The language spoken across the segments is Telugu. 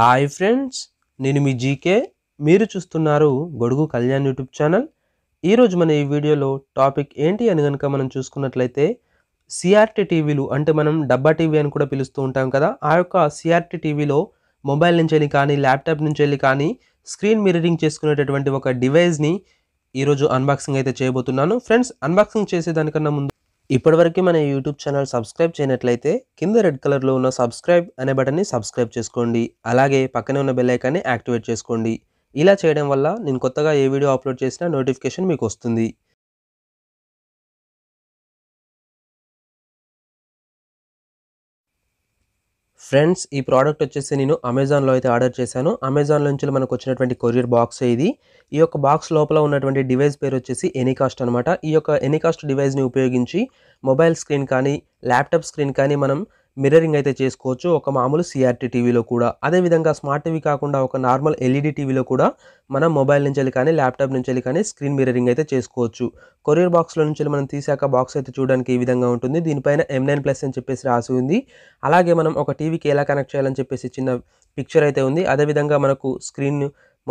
హాయ్ ఫ్రెండ్స్ నేను మీ జీకే మీరు చూస్తున్నారు గొడుగు కళ్యాణ్ యూట్యూబ్ ఛానల్ ఈరోజు మన ఈ వీడియోలో టాపిక్ ఏంటి అని కనుక మనం చూసుకున్నట్లయితే సిఆర్టీ టీవీలు అంటే మనం డబ్బా టీవీ అని కూడా పిలుస్తూ ఉంటాం కదా ఆ యొక్క సిఆర్టీ టీవీలో మొబైల్ నుంచి వెళ్ళి కానీ ల్యాప్టాప్ నుంచి వెళ్ళి కానీ స్క్రీన్ మిర్రింగ్ చేసుకునేటటువంటి ఒక డివైస్ని ఈరోజు అన్బాక్సింగ్ అయితే చేయబోతున్నాను ఫ్రెండ్స్ అన్బాక్సింగ్ చేసేదానికన్నా ముందు ఇప్పటివరకు మన యూట్యూబ్ ఛానల్ సబ్స్క్రైబ్ చేయనట్లయితే కింద రెడ్ కలర్లో ఉన్న సబ్స్క్రైబ్ అనే బటన్ని సబ్స్క్రైబ్ చేసుకోండి అలాగే పక్కనే ఉన్న బెల్ ఐకాన్ని యాక్టివేట్ చేసుకోండి ఇలా చేయడం వల్ల నేను కొత్తగా ఏ వీడియో అప్లోడ్ చేసినా నోటిఫికేషన్ మీకు వస్తుంది ఫ్రెండ్స్ ఈ ప్రోడక్ట్ వచ్చేసి నేను అమెజాన్లో అయితే ఆర్డర్ చేశాను అమెజాన్ నుంచి మనకు వచ్చినటువంటి కొరియర్ బాక్స్ ఇది ఈ యొక్క బాక్స్ లోపల ఉన్నటువంటి డివైస్ పేరు వచ్చేసి ఎనీకాస్ట్ అనమాట ఈ యొక్క ఎనీకాస్ట్ డివైస్ని ఉపయోగించి మొబైల్ స్క్రీన్ కానీ ల్యాప్టాప్ స్క్రీన్ కానీ మనం మిర్రరింగ్ అయితే చేసుకోవచ్చు ఒక మామూలు సిఆర్టీ టీవీలో కూడా అదేవిధంగా స్మార్ట్ టీవీ కాకుండా ఒక నార్మల్ ఎల్ఈడి e టీవీలో కూడా మనం మొబైల్ నుంచి వెళ్ళి కానీ ల్యాప్టాప్ నుంచి వెళ్ళి కానీ స్క్రీన్ మిర్రరింగ్ అయితే చేసుకోవచ్చు కొరియర్ బాక్స్లో నుంచి మనం తీసాక బాక్స్ అయితే చూడడానికి ఈ విధంగా ఉంటుంది దీనిపైన ఎం నైన్ ప్లస్ అని చెప్పేసి రాసి ఉంది అలాగే మనం ఒక టీవీకి ఎలా కనెక్ట్ చేయాలని చెప్పేసి చిన్న పిక్చర్ అయితే ఉంది అదేవిధంగా మనకు స్క్రీన్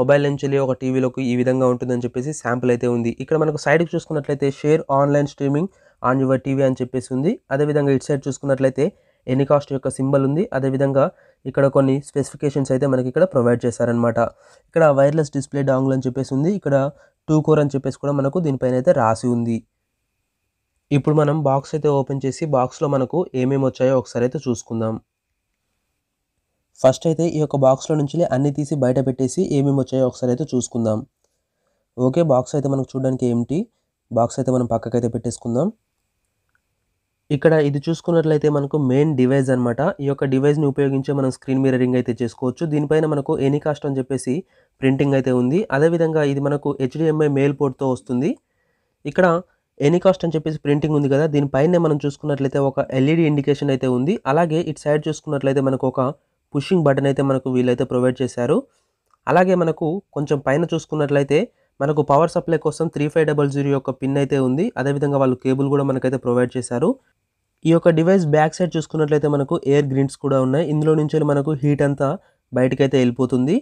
మొబైల్ నుంచి ఒక టీవీలోకి ఈ విధంగా ఉంటుందని చెప్పేసి శాంపుల్ అయితే ఉంది ఇక్కడ మనకు సైడ్కి చూసుకున్నట్లయితే share online streaming on your TV అని చెప్పేసి ఉంది అదేవిధంగా ఇటు సైడ్ చూసుకున్నట్లయితే ఎనికాస్ట్ యొక్క సింబల్ ఉంది అదేవిధంగా ఇక్కడ కొన్ని స్పెసిఫికేషన్స్ అయితే మనకి ఇక్కడ ప్రొవైడ్ చేశారనమాట ఇక్కడ వైర్లెస్ డిస్ప్లే డాంగుల్ అని చెప్పేసి ఉంది ఇక్కడ టూ కోర్ అని చెప్పేసి కూడా మనకు దీనిపైన అయితే రాసి ఉంది ఇప్పుడు మనం బాక్స్ అయితే ఓపెన్ చేసి బాక్స్లో మనకు ఏమేమి వచ్చాయో ఒకసారి అయితే చూసుకుందాం ఫస్ట్ అయితే ఈ యొక్క బాక్స్లో నుంచి అన్ని తీసి బయట పెట్టేసి ఏమేమి వచ్చాయో ఒకసారి అయితే చూసుకుందాం ఓకే బాక్స్ అయితే మనకు చూడడానికి ఏమిటి బాక్స్ అయితే మనం పక్కకైతే పెట్టేసుకుందాం ఇక్కడ ఇది చూసుకున్నట్లయితే మనకు మెయిన్ డివైజ్ అనమాట ఈ యొక్క డివైజ్ని ఉపయోగించి మనం స్క్రీన్ మిరరింగ్ అయితే చేసుకోవచ్చు దీనిపైన మనకు ఎనీ కాస్ట్ అని చెప్పేసి ప్రింటింగ్ అయితే ఉంది అదేవిధంగా ఇది మనకు హెచ్డిఎంఐ మెయిల్ పోర్ట్తో వస్తుంది ఇక్కడ ఎనీ కాస్ట్ అని చెప్పేసి ప్రింటింగ్ ఉంది కదా దీనిపైనే మనం చూసుకున్నట్లయితే ఒక ఎల్ఈడి ఇండికేషన్ e అయితే ఉంది అలాగే ఇటు సైడ్ చూసుకున్నట్లయితే మనకు ఒక పుషింగ్ బటన్ అయితే మనకు వీళ్ళైతే ప్రొవైడ్ చేశారు అలాగే మనకు కొంచెం పైన చూసుకున్నట్లయితే మనకు పవర్ సప్లై కోసం త్రీ ఫైవ్ డబల్ జీరో యొక్క పిన్ అయితే ఉంది అదేవిధంగా వాళ్ళు కేబుల్ కూడా మనకైతే ప్రొవైడ్ చేశారు ఈ యొక్క డివైస్ బ్యాక్ సైడ్ చూసుకున్నట్లయితే మనకు ఎయిర్ గ్రిడ్స్ కూడా ఉన్నాయి ఇందులో నుంచి మనకు హీట్ అంతా బయటకైతే వెళ్ళిపోతుంది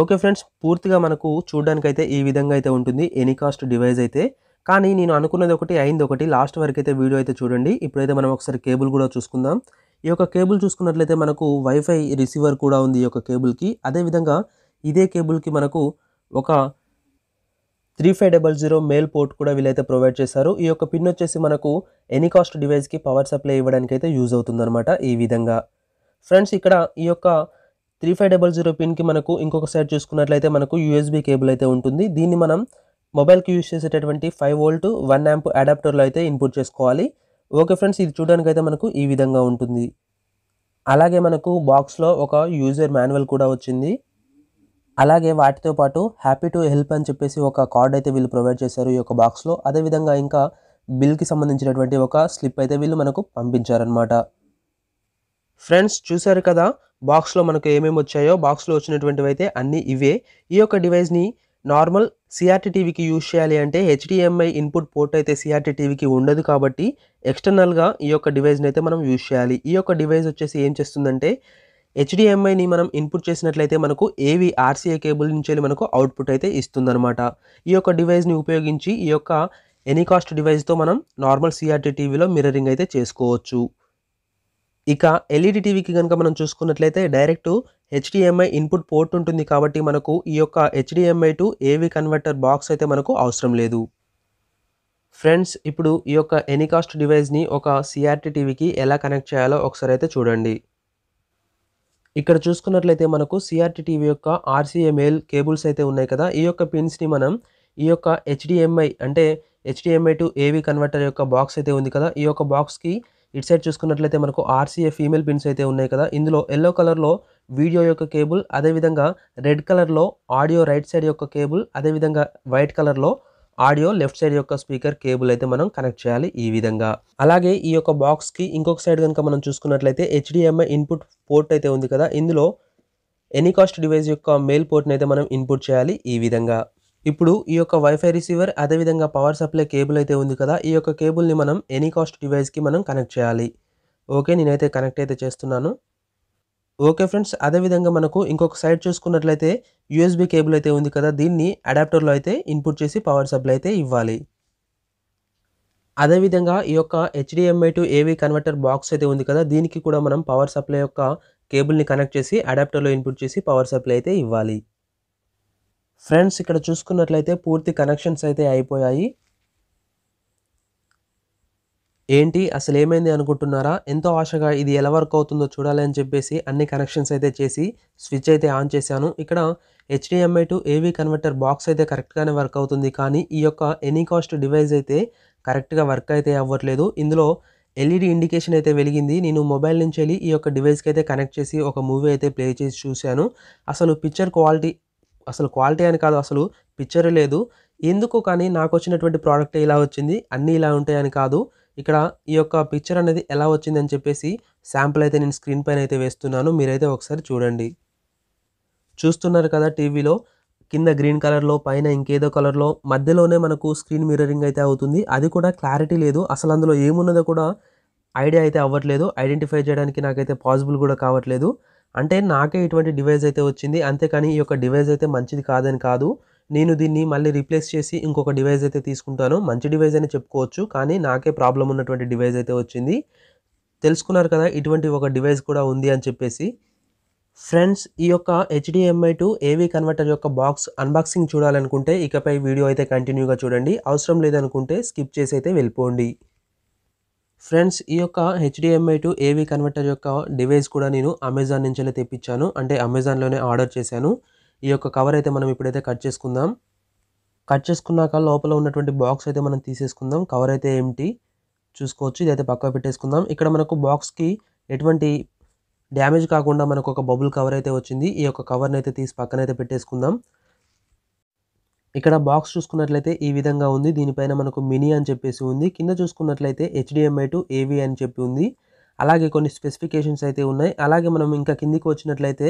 ఓకే ఫ్రెండ్స్ పూర్తిగా మనకు చూడడానికైతే ఈ విధంగా అయితే ఉంటుంది ఎనీ కాస్ట్ డివైస్ అయితే కానీ నేను అనుకున్నది ఒకటి అయింది ఒకటి లాస్ట్ వరకు అయితే వీడియో అయితే చూడండి ఇప్పుడైతే మనం ఒకసారి కేబుల్ కూడా చూసుకుందాం ఈ యొక్క కేబుల్ చూసుకున్నట్లయితే మనకు వైఫై రిసీవర్ కూడా ఉంది ఈ యొక్క కేబుల్కి అదేవిధంగా ఇదే కేబుల్కి మనకు ఒక three five double zero male port కూడా వీళ్ళైతే ప్రొవైడ్ చేశారు ఈ యొక్క పిన్ వచ్చేసి మనకు ఎనీ కాస్ట్ డివైస్కి పవర్ సప్లై ఇవ్వడానికి అయితే యూజ్ అవుతుందన్నమాట ఈ విధంగా ఫ్రెండ్స్ ఇక్కడ ఈ యొక్క త్రీ ఫైవ్ డబల్ జీరో పిన్కి మనకు ఇంకొక సైడ్ చూసుకున్నట్లయితే మనకు యూఎస్బీ కేబుల్ అయితే ఉంటుంది దీన్ని మనం మొబైల్కి యూజ్ చేసేటటువంటి ఫైవ్ వోల్ట్ వన్ యాంప్ అడాప్టర్లో అయితే ఇన్పుట్ చేసుకోవాలి ఓకే ఫ్రెండ్స్ ఇది చూడడానికి అయితే మనకు ఈ విధంగా ఉంటుంది అలాగే మనకు బాక్స్లో ఒక యూజర్ మాన్యువల్ కూడా వచ్చింది అలాగే వాటితో పాటు హ్యాపీ టు హెల్ప్ అని చెప్పేసి ఒక కార్డ్ అయితే వీళ్ళు ప్రొవైడ్ చేశారు ఈ యొక్క బాక్స్లో అదేవిధంగా ఇంకా బిల్కి సంబంధించినటువంటి ఒక స్లిప్ అయితే వీళ్ళు మనకు పంపించారనమాట ఫ్రెండ్స్ చూశారు కదా బాక్స్లో మనకు ఏమేమి వచ్చాయో బాక్స్లో వచ్చినటువంటివి అయితే అన్నీ ఇవే ఈ యొక్క డివైస్ని నార్మల్ సిఆర్టీ టీవీకి యూజ్ చేయాలి అంటే హెచ్డిఎంఐ ఇన్పుట్ పోర్ట్ అయితే సిఆర్టీ టీవీకి ఉండదు కాబట్టి ఎక్స్టర్నల్గా ఈ యొక్క డివైస్ని అయితే మనం యూజ్ చేయాలి ఈ యొక్క డివైస్ వచ్చేసి ఏం చేస్తుందంటే హెచ్డిఎంఐని మనం ఇన్పుట్ చేసినట్లయితే మనకు ఏవి ఆర్సీఏ కేబుల్ నుంచి మనకు అవుట్పుట్ అయితే ఇస్తుందనమాట ఈ యొక్క డివైస్ని ఉపయోగించి ఈ యొక్క ఎనీకాస్ట్ డివైస్తో మనం నార్మల్ సిఆర్టీ టీవీలో మిర్రరింగ్ అయితే చేసుకోవచ్చు ఇక ఎల్ఈడి టీవీకి e కనుక మనం చూసుకున్నట్లయితే డైరెక్ట్ హెచ్డిఎంఐ ఇన్పుట్ పోర్ట్ ఉంటుంది కాబట్టి మనకు ఈ యొక్క HDMI to AV converter box అయితే మనకు అవసరం లేదు ఫ్రెండ్స్ ఇప్పుడు ఈ యొక్క ఎనీకాస్ట్ డివైస్ని ఒక సిఆర్టీ టీవీకి ఎలా కనెక్ట్ చేయాలో ఒకసారి అయితే చూడండి ఇక్కడ చూసుకున్నట్లయితే మనకు సిఆర్టీ టీవీ యొక్క ఆర్సీఎంఎల్ కేబుల్స్ అయితే ఉన్నాయి కదా ఈ యొక్క పిన్స్ని మనం ఈ యొక్క హెచ్డిఎంఐ అంటే హెచ్డిఎంఐ టు ఏవి కన్వర్టర్ యొక్క బాక్స్ అయితే ఉంది కదా ఈ యొక్క బాక్స్కి ఇటు సైడ్ చూసుకున్నట్లయితే మనకు ఆర్సీఏ ఫీమేల్ పిన్స్ అయితే ఉన్నాయి కదా ఇందులో ఎల్లో కలర్లో వీడియో యొక్క కేబుల్ అదేవిధంగా రెడ్ కలర్లో ఆడియో రైట్ సైడ్ యొక్క కేబుల్ అదేవిధంగా వైట్ కలర్లో ఆడియో లెఫ్ట్ సైడ్ యొక్క స్పీకర్ కేబుల్ అయితే మనం కనెక్ట్ చేయాలి ఈ విధంగా అలాగే ఈ యొక్క బాక్స్కి ఇంకొక సైడ్ కనుక మనం చూసుకున్నట్లయితే హెచ్డిఎంఐ ఇన్పుట్ పోర్ట్ అయితే ఉంది కదా ఇందులో ఎనీ కాస్ట్ డివైస్ యొక్క మెయిల్ పోర్ట్ని అయితే మనం ఇన్పుట్ చేయాలి ఈ విధంగా ఇప్పుడు ఈ యొక్క వైఫై రిసీవర్ అదేవిధంగా పవర్ సప్లై కేబుల్ అయితే ఉంది కదా ఈ యొక్క కేబుల్ని మనం ఎనీ కాస్ట్ డివైస్కి మనం కనెక్ట్ చేయాలి ఓకే నేనైతే కనెక్ట్ అయితే చేస్తున్నాను ఓకే ఫ్రెండ్స్ అదేవిధంగా మనకు ఇంకొక సైడ్ చూసుకున్నట్లయితే యూఎస్బి కేబుల్ అయితే ఉంది కదా దీన్ని అడాప్టర్లో అయితే ఇన్పుట్ చేసి పవర్ సప్లై అయితే ఇవ్వాలి అదేవిధంగా ఈ యొక్క HDMI to AV converter box అయితే ఉంది కదా దీనికి కూడా మనం పవర్ సప్లై యొక్క కేబుల్ని కనెక్ట్ చేసి అడాప్టర్లో ఇన్పుట్ చేసి పవర్ సప్లై అయితే ఇవ్వాలి ఫ్రెండ్స్ ఇక్కడ చూసుకున్నట్లయితే పూర్తి కనెక్షన్స్ అయితే అయిపోయాయి ఏంటి అసలు ఏమైంది అనుకుంటున్నారా ఎంతో ఆశగా ఇది ఎలా వర్క్ అవుతుందో చూడాలి అని చెప్పేసి అన్ని కనెక్షన్స్ అయితే చేసి స్విచ్ అయితే ఆన్ చేశాను ఇక్కడ HDMI to AV converter box అయితే కరెక్ట్గానే వర్క్ అవుతుంది కానీ ఈ యొక్క ఎనీ కాస్ట్ డివైస్ అయితే కరెక్ట్గా వర్క్ అయితే అవ్వట్లేదు ఇందులో ఎల్ఈడి ఇండికేషన్ e అయితే వెలిగింది నేను మొబైల్ నుంచి వెళ్ళి ఈ యొక్క డివైస్కి అయితే కనెక్ట్ చేసి ఒక మూవీ అయితే ప్లే చేసి చూశాను అసలు పిక్చర్ క్వాలిటీ అసలు క్వాలిటీ అని కాదు అసలు పిక్చరే లేదు ఎందుకు కానీ నాకు వచ్చినటువంటి ప్రోడక్ట్ ఇలా వచ్చింది అన్నీ ఇలా ఉంటాయని కాదు ఇక్కడ ఈ యొక్క పిక్చర్ అనేది ఎలా వచ్చిందని చెప్పేసి శాంపుల్ అయితే నేను స్క్రీన్ పైన అయితే వేస్తున్నాను మీరైతే ఒకసారి చూడండి చూస్తున్నారు కదా టీవీలో కింద గ్రీన్ కలర్లో పైన ఇంకేదో కలర్లో మధ్యలోనే మనకు స్క్రీన్ మిర్రరింగ్ అయితే అవుతుంది అది కూడా క్లారిటీ లేదు అసలు అందులో ఏమున్నదో కూడా ఐడియా అయితే అవ్వట్లేదు ఐడెంటిఫై చేయడానికి నాకైతే పాసిబుల్ కూడా కావట్లేదు అంటే నాకే ఇటువంటి డివైస్ అయితే వచ్చింది అంతేకాని ఈ యొక్క డివైస్ అయితే మంచిది కాదని కాదు నేను దీన్ని మళ్ళీ రీప్లేస్ చేసి ఇంకొక డివైస్ అయితే తీసుకుంటాను మంచి డివైస్ అని చెప్పుకోవచ్చు కానీ నాకే ప్రాబ్లం ఉన్నటువంటి డివైస్ అయితే వచ్చింది తెలుసుకున్నారు కదా ఇటువంటి ఒక డివైస్ కూడా ఉంది అని చెప్పేసి ఫ్రెండ్స్ ఈ యొక్క హెచ్డిఎంఐ టు ఏవీ కన్వర్టర్ యొక్క బాక్స్ అన్బాక్సింగ్ చూడాలనుకుంటే ఇకపై వీడియో అయితే కంటిన్యూగా చూడండి అవసరం లేదనుకుంటే స్కిప్ చేసి అయితే వెళ్ళిపోండి ఫ్రెండ్స్ ఈ యొక్క హెచ్డిఎంఐ టు ఏవీ కన్వర్టర్ యొక్క డివైస్ కూడా నేను అమెజాన్ నుంచి తెప్పించాను అంటే అమెజాన్లోనే ఆర్డర్ చేశాను ఈ యొక్క కవర్ అయితే మనం ఇప్పుడైతే కట్ చేసుకుందాం కట్ చేసుకున్నాక లోపల ఉన్నటువంటి బాక్స్ అయితే మనం తీసేసుకుందాం కవర్ అయితే ఏంటి చూసుకోవచ్చు ఇదైతే పక్క పెట్టేసుకుందాం ఇక్కడ మనకు బాక్స్కి ఎటువంటి డ్యామేజ్ కాకుండా మనకు ఒక బబుల్ కవర్ అయితే వచ్చింది ఈ యొక్క కవర్ని అయితే తీసి పక్కనైతే పెట్టేసుకుందాం ఇక్కడ బాక్స్ చూసుకున్నట్లయితే ఈ విధంగా ఉంది దీనిపైన మనకు మినీ అని చెప్పేసి ఉంది కింద చూసుకున్నట్లయితే హెచ్డిఎంఐ టు ఏవి అని చెప్పి ఉంది అలాగే కొన్ని స్పెసిఫికేషన్స్ అయితే ఉన్నాయి అలాగే మనం ఇంకా కిందికి వచ్చినట్లయితే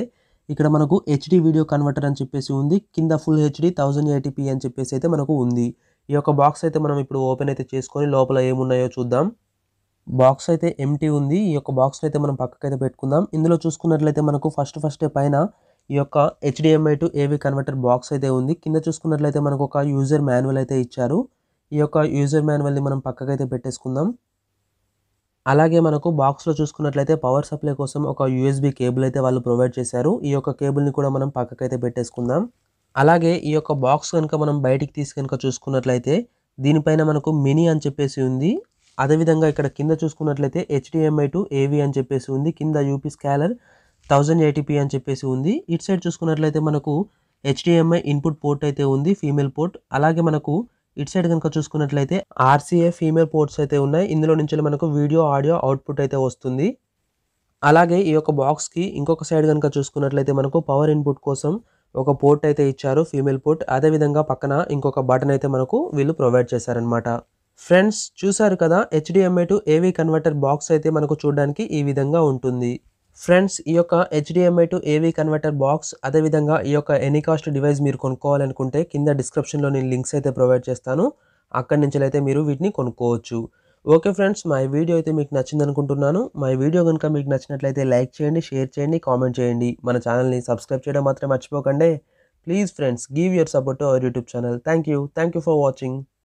ఇక్కడ మనకు హెచ్డి వీడియో కన్వర్టర్ అని చెప్పేసి ఉంది కింద ఫుల్ హెచ్డి థౌజండ్ ఎయిటీపీ అని చెప్పేసి అయితే మనకు ఉంది ఈ యొక్క బాక్స్ అయితే మనం ఇప్పుడు ఓపెన్ అయితే చేసుకొని లోపల ఏమున్నాయో చూద్దాం బాక్స్ అయితే ఎంటీ ఉంది ఈ యొక్క బాక్స్ అయితే మనం పక్కకైతే పెట్టుకుందాం ఇందులో చూసుకున్నట్లయితే మనకు ఫస్ట్ ఫస్ట్ పైన ఈ యొక్క HDMI to AV converter box అయితే ఉంది కింద చూసుకున్నట్లయితే మనకు ఒక యూజర్ మాన్యువల్ అయితే ఇచ్చారు ఈ యొక్క యూజర్ మాన్యువల్ని మనం పక్కకైతే పెట్టేసుకుందాం అలాగే మనకు బాక్స్లో చూసుకున్నట్లయితే పవర్ సప్లై కోసం ఒక యూఎస్బి కేబుల్ అయితే వాళ్ళు ప్రొవైడ్ చేశారు ఈ యొక్క కేబుల్ని కూడా మనం పక్కకైతే పెట్టేసుకుందాం అలాగే ఈ యొక్క బాక్స్ కనుక మనం బయటికి తీసి కనుక చూసుకున్నట్లయితే దీనిపైన మనకు మినీ అని చెప్పేసి ఉంది అదేవిధంగా ఇక్కడ కింద చూసుకున్నట్లయితే హెచ్డిఎంఐ టు ఏవి అని చెప్పేసి ఉంది కింద యూపీ స్కాలర్ థౌజండ్ ఎయిటీపీ అని చెప్పేసి ఉంది ఇటు సైడ్ చూసుకున్నట్లయితే మనకు హెచ్డిఎంఐ ఇన్పుట్ పోర్ట్ అయితే ఉంది ఫీమేల్ పోర్ట్ అలాగే మనకు ఇటు సైడ్ కనుక చూసుకున్నట్లయితే ఆర్సీఏ ఫీమేల్ పోర్ట్స్ అయితే ఉన్నాయి ఇందులో నుంచి మనకు వీడియో ఆడియో అవుట్పుట్ అయితే వస్తుంది అలాగే ఈ యొక్క బాక్స్కి ఇంకొక సైడ్ కనుక చూసుకున్నట్లయితే మనకు పవర్ ఇన్పుట్ కోసం ఒక పోర్ట్ అయితే ఇచ్చారు ఫీమేల్ పోర్ట్ అదేవిధంగా పక్కన ఇంకొక బటన్ అయితే మనకు వీళ్ళు ప్రొవైడ్ చేశారనమాట ఫ్రెండ్స్ చూశారు కదా HDMI to AV converter box అయితే మనకు చూడడానికి ఈ విధంగా ఉంటుంది ఫ్రెండ్స్ ఈ యొక్క HDMI to AV converter box అదేవిధంగా ఈ యొక్క ఎనీ కాస్ట్ డివైస్ మీరు కొనుక్కోవాలనుకుంటే కింద డిస్క్రిప్షన్లో నేను లింక్స్ అయితే ప్రొవైడ్ చేస్తాను అక్కడి నుంచి అయితే మీరు వీటిని కొనుక్కోవచ్చు ఓకే ఫ్రెండ్స్ మా వీడియో అయితే మీకు నచ్చింది అనుకుంటున్నాను వీడియో కనుక మీకు నచ్చినట్లయితే లైక్ చేయండి షేర్ చేయండి కామెంట్ చేయండి మన ఛానల్ని సబ్స్క్రైబ్ చేయడం మాత్రం మర్చిపోకండి please friends give your support our YouTube channel thank you thank you for watching